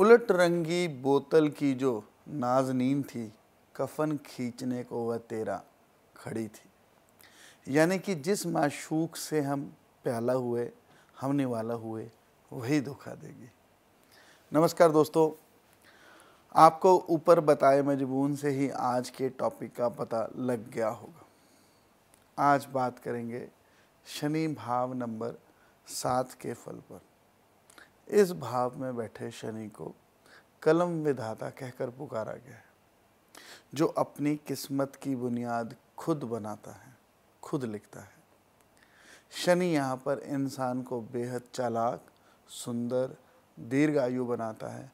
उलट रंगी बोतल की जो नाजनीन थी कफन खींचने को वह तेरा खड़ी थी यानी कि जिस माशूक से हम प्याला हुए हमने वाला हुए वही धोखा देगी नमस्कार दोस्तों आपको ऊपर बताए मजबून से ही आज के टॉपिक का पता लग गया होगा आज बात करेंगे शनि भाव नंबर सात के फल पर इस भाव में बैठे शनि को कलम विधाता कहकर पुकारा गया है जो अपनी किस्मत की बुनियाद खुद बनाता है खुद लिखता है शनि यहाँ पर इंसान को बेहद चालाक सुंदर दीर्घायु बनाता है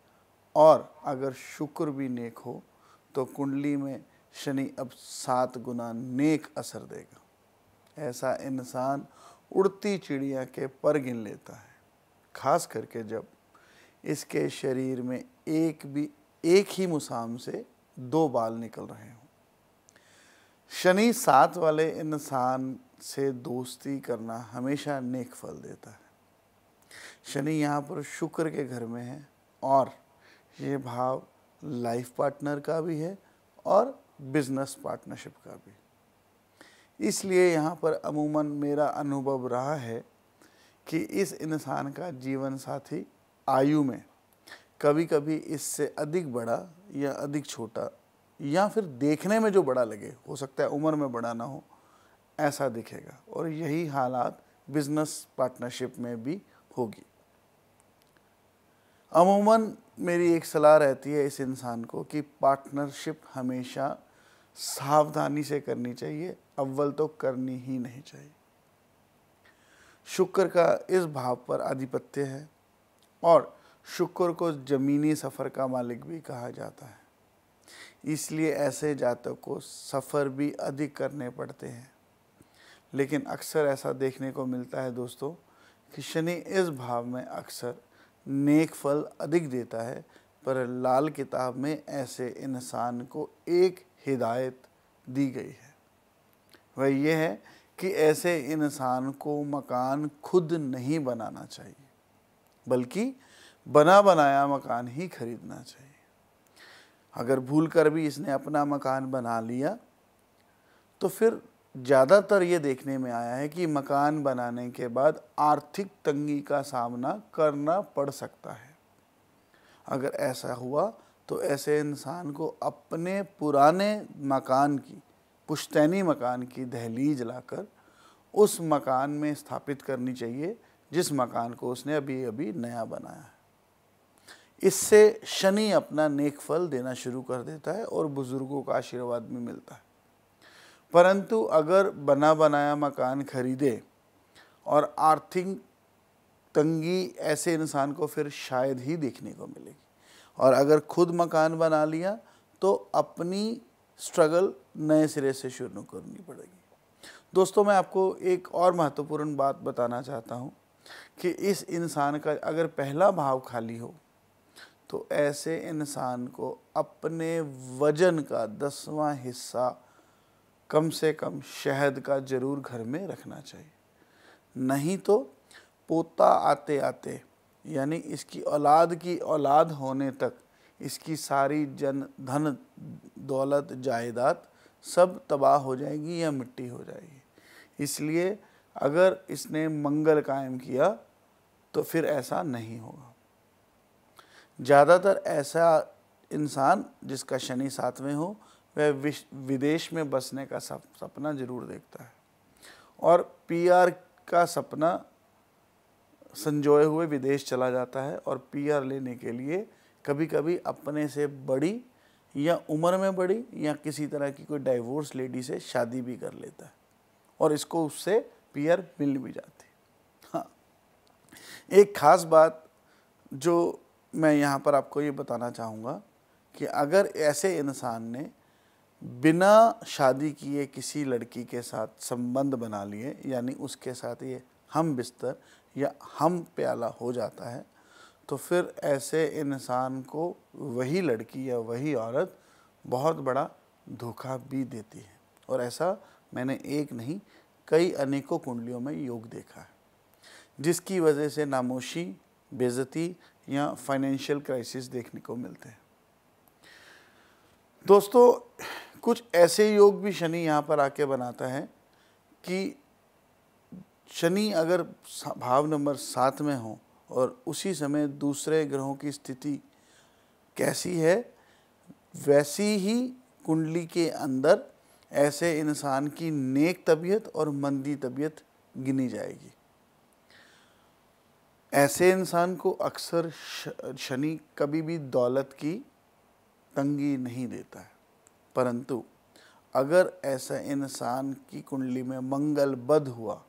और अगर शुक्र भी नेक हो तो कुंडली में शनि अब सात गुना नेक असर देगा ऐसा इंसान उड़ती चिड़िया के पर गिन लेता है खास करके जब इसके शरीर में एक भी एक ही मुसाम से दो बाल निकल रहे हों शनि सात वाले इंसान से दोस्ती करना हमेशा नेक फल देता है शनि यहाँ पर शुक्र के घर में है और ये भाव लाइफ पार्टनर का भी है और बिजनेस पार्टनरशिप का भी इसलिए यहाँ पर अमूमन मेरा अनुभव रहा है कि इस इंसान का जीवन साथी आयु में कभी कभी इससे अधिक बड़ा या अधिक छोटा या फिर देखने में जो बड़ा लगे हो सकता है उम्र में बड़ा ना हो ऐसा दिखेगा और यही हालात बिजनेस पार्टनरशिप में भी होगी अमूमन मेरी एक सलाह रहती है इस इंसान को कि पार्टनरशिप हमेशा सावधानी से करनी चाहिए अव्वल तो करनी ही नहीं चाहिए शुक्र का इस भाव पर आधिपत्य है और शुक्र को ज़मीनी सफ़र का मालिक भी कहा जाता है इसलिए ऐसे जातक को सफ़र भी अधिक करने पड़ते हैं लेकिन अक्सर ऐसा देखने को मिलता है दोस्तों कि शनि इस भाव में अक्सर नेक फल अधिक देता है पर लाल किताब में ऐसे इंसान को एक हिदायत दी गई है वह यह है कि ऐसे इंसान को मकान खुद नहीं बनाना चाहिए बल्कि बना बनाया मकान ही खरीदना चाहिए अगर भूल कर भी इसने अपना मकान बना लिया तो फिर ज़्यादातर ये देखने में आया है कि मकान बनाने के बाद आर्थिक तंगी का सामना करना पड़ सकता है अगर ऐसा हुआ तो ऐसे इंसान को अपने पुराने मकान की पुश्तैनी मकान की दहलीज लाकर उस मकान में स्थापित करनी चाहिए जिस मकान को उसने अभी अभी नया बनाया है इससे शनि अपना नेक फल देना शुरू कर देता है और बुज़ुर्गों का आशीर्वाद भी मिलता है परंतु अगर बना बनाया मकान खरीदे और आर्थिक तंगी ऐसे इंसान को फिर शायद ही देखने को मिलेगी और अगर खुद मकान बना लिया तो अपनी स्ट्रगल नए सिरे से शुरू करनी पड़ेगी दोस्तों मैं आपको एक और महत्वपूर्ण बात बताना चाहता हूँ कि इस इंसान का अगर पहला भाव खाली हो तो ऐसे इंसान को अपने वजन का दसवां हिस्सा कम से कम शहद का जरूर घर में रखना चाहिए नहीं तो पोता आते आते यानी इसकी औलाद की औलाद होने तक इसकी सारी जन धन दौलत जायदाद सब तबाह हो जाएगी या मिट्टी हो जाएगी इसलिए अगर इसने मंगल कायम किया तो फिर ऐसा नहीं होगा ज़्यादातर ऐसा इंसान जिसका शनि सातवें हो वह विदेश में बसने का सपना ज़रूर देखता है और पीआर का सपना संजोए हुए विदेश चला जाता है और पीआर लेने के लिए कभी कभी अपने से बड़ी या उम्र में बड़ी या किसी तरह की कोई डाइवोर्स लेडी से शादी भी कर लेता है और इसको उससे पियर मिल भी जाती हाँ एक ख़ास बात जो मैं यहाँ पर आपको ये बताना चाहूँगा कि अगर ऐसे इंसान ने बिना शादी किए किसी लड़की के साथ संबंध बना लिए यानी उसके साथ ये हम बिस्तर या हम प्याला हो जाता है तो फिर ऐसे इंसान को वही लड़की या वही औरत बहुत बड़ा धोखा भी देती है और ऐसा मैंने एक नहीं कई अनेकों कुंडलियों में योग देखा है जिसकी वजह से नामोशी बेजती या फाइनेंशियल क्राइसिस देखने को मिलते हैं दोस्तों कुछ ऐसे योग भी शनि यहाँ पर आके बनाता है कि शनि अगर भाव नंबर सात में हो और उसी समय दूसरे ग्रहों की स्थिति कैसी है वैसी ही कुंडली के अंदर ऐसे इंसान की नेक तबीयत और मंदी तबीयत गिनी जाएगी ऐसे इंसान को अक्सर शनि कभी भी दौलत की तंगी नहीं देता है परंतु अगर ऐसा इंसान की कुंडली में मंगल बद हुआ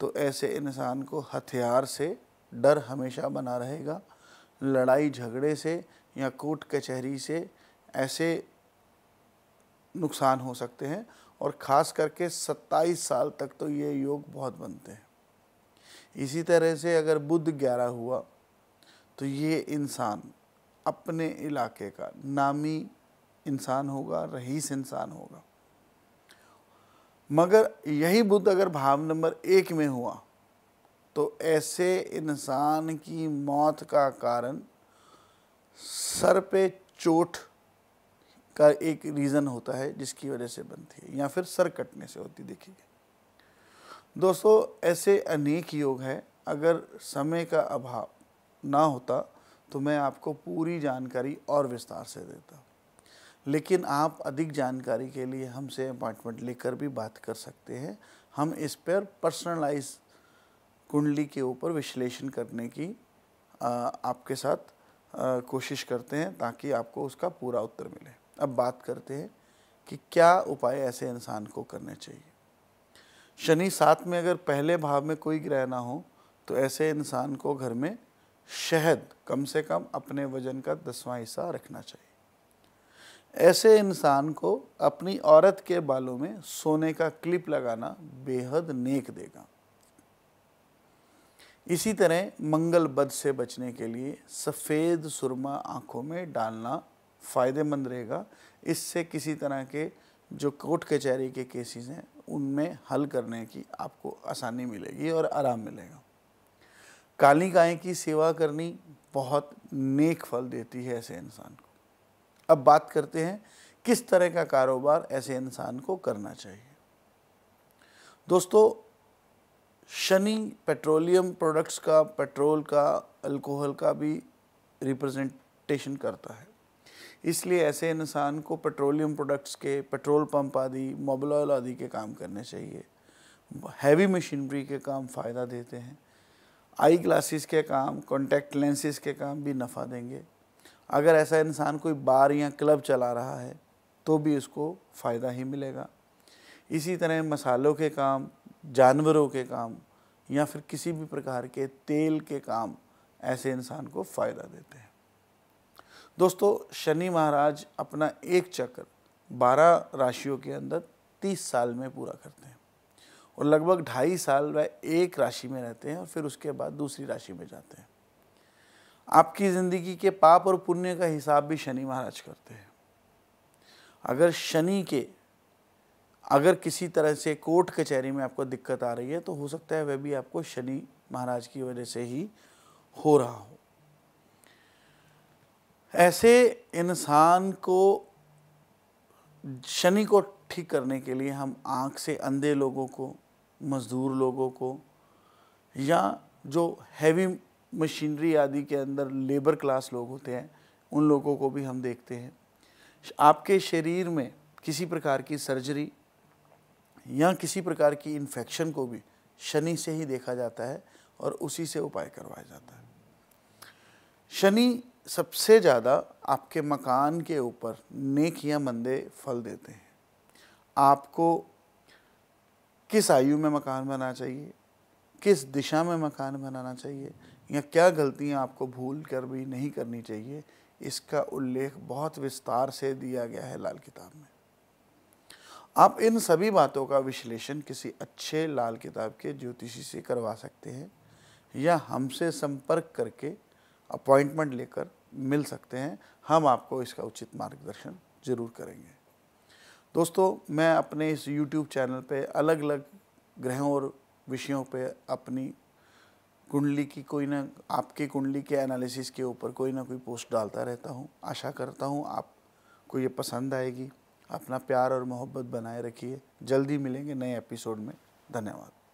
तो ऐसे इंसान को हथियार से डर हमेशा बना रहेगा लड़ाई झगड़े से या कोर्ट कचहरी से ऐसे नुकसान हो सकते हैं और ख़ास करके 27 साल तक तो ये योग बहुत बनते हैं इसी तरह से अगर बुद्ध ग्यारह हुआ तो ये इंसान अपने इलाके का नामी इंसान होगा रहीस इंसान होगा मगर यही बुद्ध अगर भाव नंबर एक में हुआ तो ऐसे इंसान की मौत का कारण सर पे चोट का एक रीज़न होता है जिसकी वजह से बनती है या फिर सर कटने से होती देखिए दोस्तों ऐसे अनेक योग हैं अगर समय का अभाव ना होता तो मैं आपको पूरी जानकारी और विस्तार से देता लेकिन आप अधिक जानकारी के लिए हमसे अपॉइंटमेंट लेकर भी बात कर सकते हैं हम इस पर पर्सनलाइज कुंडली के ऊपर विश्लेषण करने की आपके साथ कोशिश करते हैं ताकि आपको उसका पूरा उत्तर मिले अब बात करते हैं कि क्या उपाय ऐसे इंसान को करने चाहिए शनि साथ में अगर पहले भाव में कोई ग्रह ना हो तो ऐसे इंसान को घर में शहद कम से कम अपने वजन का दसवां हिस्सा रखना चाहिए ऐसे इंसान को अपनी औरत के बालों में सोने का क्लिप लगाना बेहद नेक देगा इसी तरह मंगल बद से बचने के लिए सफ़ेद सुरमा आँखों में डालना फ़ायदेमंद रहेगा इससे किसी तरह के जो कोर्ट कचहरी के केसेस हैं उनमें हल करने की आपको आसानी मिलेगी और आराम मिलेगा काली गाय की सेवा करनी बहुत नेक फल देती है ऐसे इंसान को अब बात करते हैं किस तरह का कारोबार ऐसे इंसान को करना चाहिए दोस्तों शनि पेट्रोलियम प्रोडक्ट्स का पेट्रोल का अल्कोहल का भी रिप्रेजेंटेशन करता है इसलिए ऐसे इंसान को पेट्रोलियम प्रोडक्ट्स के पेट्रोल पंप आदि मोबल ऑयल आदि के काम करने चाहिए हैवी मशीनरी के काम फ़ायदा देते हैं आई ग्लासेस के काम कॉन्टैक्ट लेंसेज के काम भी नफ़ा देंगे अगर ऐसा इंसान कोई बार या क्लब चला रहा है तो भी उसको फ़ायदा ही मिलेगा इसी तरह मसालों के काम जानवरों के काम या फिर किसी भी प्रकार के तेल के काम ऐसे इंसान को फ़ायदा देते हैं दोस्तों शनि महाराज अपना एक चक्र बारह राशियों के अंदर तीस साल में पूरा करते हैं और लगभग ढाई साल वह एक राशि में रहते हैं और फिर उसके बाद दूसरी राशि में जाते हैं आपकी ज़िंदगी के पाप और पुण्य का हिसाब भी शनि महाराज करते हैं अगर शनि के अगर किसी तरह से कोर्ट कचहरी में आपको दिक्कत आ रही है तो हो सकता है वह भी आपको शनि महाराज की वजह से ही हो रहा हो ऐसे इंसान को शनि को ठीक करने के लिए हम आँख से अंधे लोगों को मज़दूर लोगों को या जो हैवी मशीनरी आदि के अंदर लेबर क्लास लोग होते हैं उन लोगों को भी हम देखते हैं आपके शरीर में किसी प्रकार की सर्जरी या किसी प्रकार की इन्फेक्शन को भी शनि से ही देखा जाता है और उसी से उपाय करवाया जाता है शनि सबसे ज़्यादा आपके मकान के ऊपर नेक या मंदे फल देते हैं आपको किस आयु में मकान बनाना चाहिए किस दिशा में मकान बनाना चाहिए या क्या गलतियां आपको भूल कर भी नहीं करनी चाहिए इसका उल्लेख बहुत विस्तार से दिया गया है लाल किताब में आप इन सभी बातों का विश्लेषण किसी अच्छे लाल किताब के ज्योतिषी से करवा सकते हैं या हमसे संपर्क करके अपॉइंटमेंट लेकर मिल सकते हैं हम आपको इसका उचित मार्गदर्शन ज़रूर करेंगे दोस्तों मैं अपने इस YouTube चैनल पे अलग अलग ग्रहों और विषयों पे अपनी कुंडली की कोई ना आपकी कुंडली के एनालिसिस के ऊपर कोई ना कोई पोस्ट डालता रहता हूँ आशा करता हूँ आपको ये पसंद आएगी अपना प्यार और मोहब्बत बनाए रखिए जल्दी मिलेंगे नए एपिसोड में धन्यवाद